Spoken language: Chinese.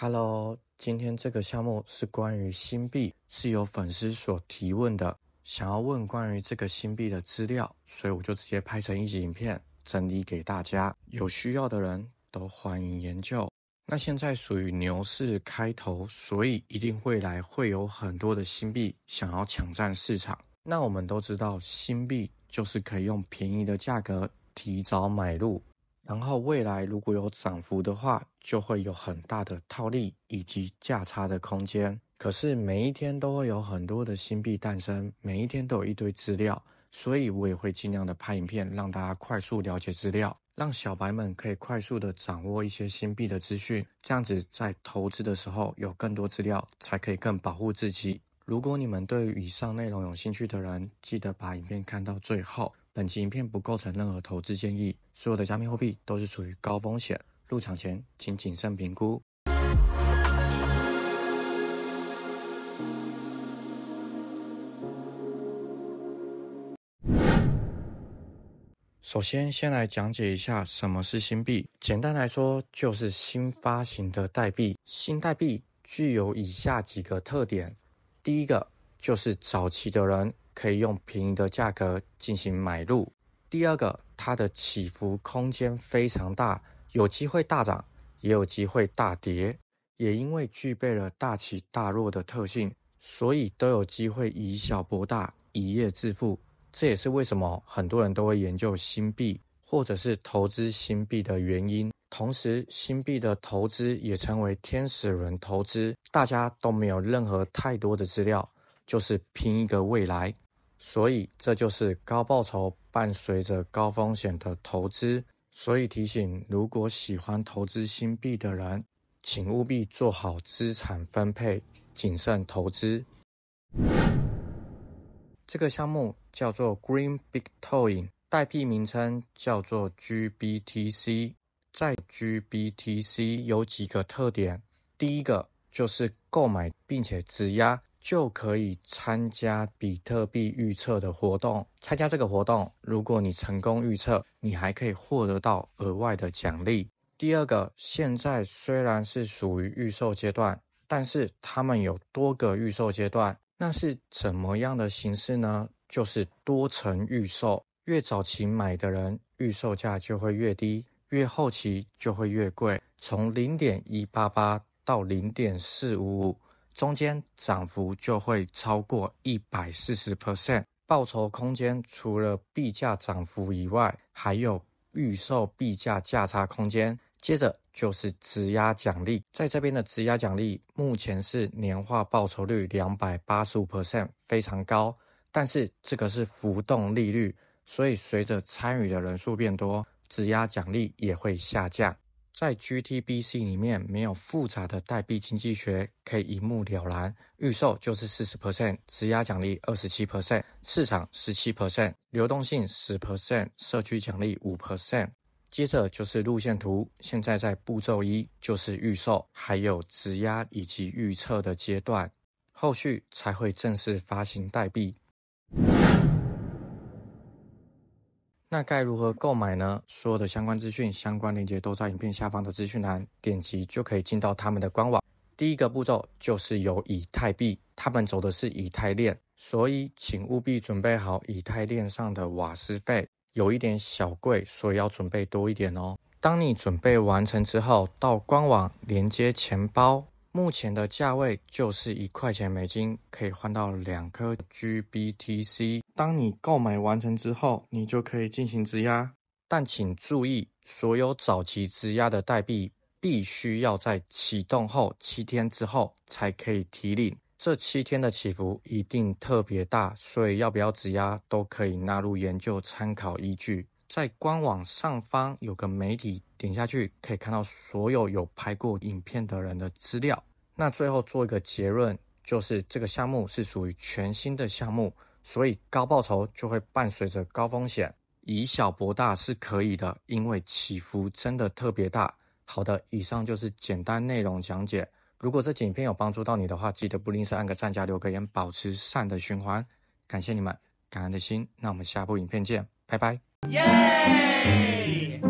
Hello，今天这个项目是关于新币，是由粉丝所提问的，想要问关于这个新币的资料，所以我就直接拍成一集影片，整理给大家，有需要的人都欢迎研究。那现在属于牛市开头，所以一定会来，会有很多的新币想要抢占市场。那我们都知道，新币就是可以用便宜的价格提早买入。然后未来如果有涨幅的话，就会有很大的套利以及价差的空间。可是每一天都会有很多的新币诞生，每一天都有一堆资料，所以我也会尽量的拍影片，让大家快速了解资料，让小白们可以快速的掌握一些新币的资讯，这样子在投资的时候有更多资料，才可以更保护自己。如果你们对以上内容有兴趣的人，记得把影片看到最后。本期影片不构成任何投资建议。所有的加密货币都是处于高风险，入场前请谨慎评估。首先，先来讲解一下什么是新币。简单来说，就是新发行的代币。新代币具有以下几个特点：第一个，就是早期的人。可以用便宜的价格进行买入。第二个，它的起伏空间非常大，有机会大涨，也有机会大跌。也因为具备了大起大落的特性，所以都有机会以小博大，一夜致富。这也是为什么很多人都会研究新币，或者是投资新币的原因。同时，新币的投资也称为天使轮投资，大家都没有任何太多的资料，就是拼一个未来。所以，这就是高报酬伴随着高风险的投资。所以提醒，如果喜欢投资新币的人，请务必做好资产分配，谨慎投资。这个项目叫做 Green Bitcoin，代币名称叫做 GBTC。在 GBTC 有几个特点，第一个就是购买并且质押。就可以参加比特币预测的活动。参加这个活动，如果你成功预测，你还可以获得到额外的奖励。第二个，现在虽然是属于预售阶段，但是他们有多个预售阶段，那是怎么样的形式呢？就是多层预售，越早期买的人，预售价就会越低，越后期就会越贵。从零点一八八到零点四五五。中间涨幅就会超过一百四十 percent，报酬空间除了币价涨幅以外，还有预售币价价差空间。接着就是质押奖励，在这边的质押奖励目前是年化报酬率两百八十五 percent，非常高。但是这个是浮动利率，所以随着参与的人数变多，质押奖励也会下降。在 GTBC 里面没有复杂的代币经济学，可以一目了然。预售就是四十 percent，质押奖励二十七 percent，市场十七 percent，流动性十 percent，社区奖励五 percent。接着就是路线图，现在在步骤一就是预售，还有质押以及预测的阶段，后续才会正式发行代币。那该如何购买呢？所有的相关资讯、相关链接都在影片下方的资讯栏，点击就可以进到他们的官网。第一个步骤就是有以太币，他们走的是以太链，所以请务必准备好以太链上的瓦斯费，有一点小贵，所以要准备多一点哦。当你准备完成之后，到官网连接钱包。目前的价位就是一块钱美金可以换到两颗 GBTC。当你购买完成之后，你就可以进行质押。但请注意，所有早期质押的代币必须要在启动后七天之后才可以提领。这七天的起伏一定特别大，所以要不要质押都可以纳入研究参考依据。在官网上方有个媒体，点下去可以看到所有有拍过影片的人的资料。那最后做一个结论，就是这个项目是属于全新的项目，所以高报酬就会伴随着高风险。以小博大是可以的，因为起伏真的特别大。好的，以上就是简单内容讲解。如果这影片有帮助到你的话，记得不吝啬按个赞加留个言，保持善的循环。感谢你们，感恩的心。那我们下部影片见，拜拜。Yay!